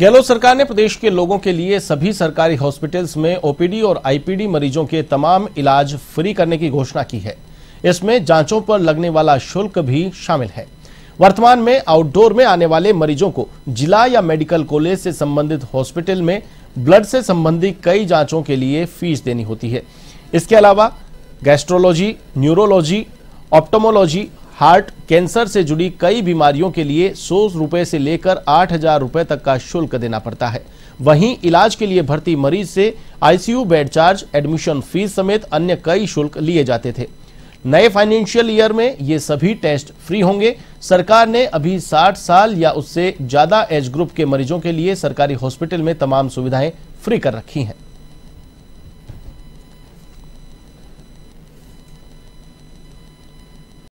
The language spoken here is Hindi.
गहलोत सरकार ने प्रदेश के लोगों के लिए सभी सरकारी हॉस्पिटल्स में ओपीडी और आईपीडी मरीजों के तमाम इलाज फ्री करने की घोषणा की है इसमें जांचों पर लगने वाला शुल्क भी शामिल है वर्तमान में आउटडोर में आने वाले मरीजों को जिला या मेडिकल कॉलेज से संबंधित हॉस्पिटल में ब्लड से संबंधित कई जांचों के लिए फीस देनी होती है इसके अलावा gastrology neurology ophthalmology heart cancer से जुड़ी कई बीमारियों के लिए सौ रुपए से लेकर आठ हजार रुपए तक का शुल्क देना पड़ता है वहीं इलाज के लिए भर्ती मरीज से ICU bed charge admission fees समेत अन्य कई शुल्क लिए जाते थे नए फाइनेंशियल ईयर में ये सभी टेस्ट फ्री होंगे सरकार ने अभी 60 साल या उससे ज़्यादा एज ग्रुप के मरीजों के लिए सरकारी हॉस्पिटल में तमाम सुविधाएं फ्री कर रखी हैं